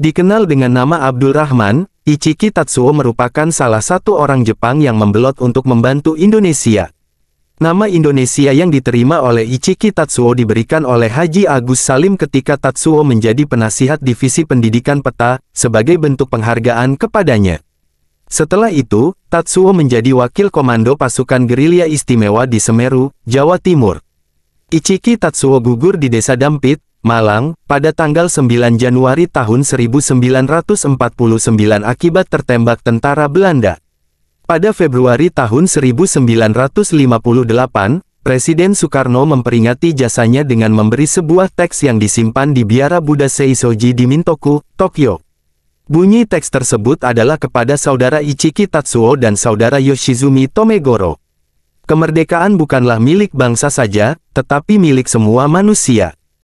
Dikenal dengan nama Abdul Rahman, Ichiki Tatsuo merupakan salah satu orang Jepang yang membelot untuk membantu Indonesia. Nama Indonesia yang diterima oleh Ichiki Tatsuo diberikan oleh Haji Agus Salim ketika Tatsuo menjadi penasihat Divisi Pendidikan Peta, sebagai bentuk penghargaan kepadanya. Setelah itu, Tatsuo menjadi wakil komando pasukan gerilya istimewa di Semeru, Jawa Timur. Ichiki Tatsuo gugur di desa Dampit, Malang, pada tanggal 9 Januari tahun 1949 akibat tertembak tentara Belanda. Pada Februari tahun 1958, Presiden Soekarno memperingati jasanya dengan memberi sebuah teks yang disimpan di biara Buddha Seisoji di Mintoku, Tokyo. Bunyi teks tersebut adalah kepada saudara Ichiki Tatsuo dan saudara Yoshizumi Tomegoro. Kemerdekaan bukanlah milik bangsa saja, tetapi milik semua manusia.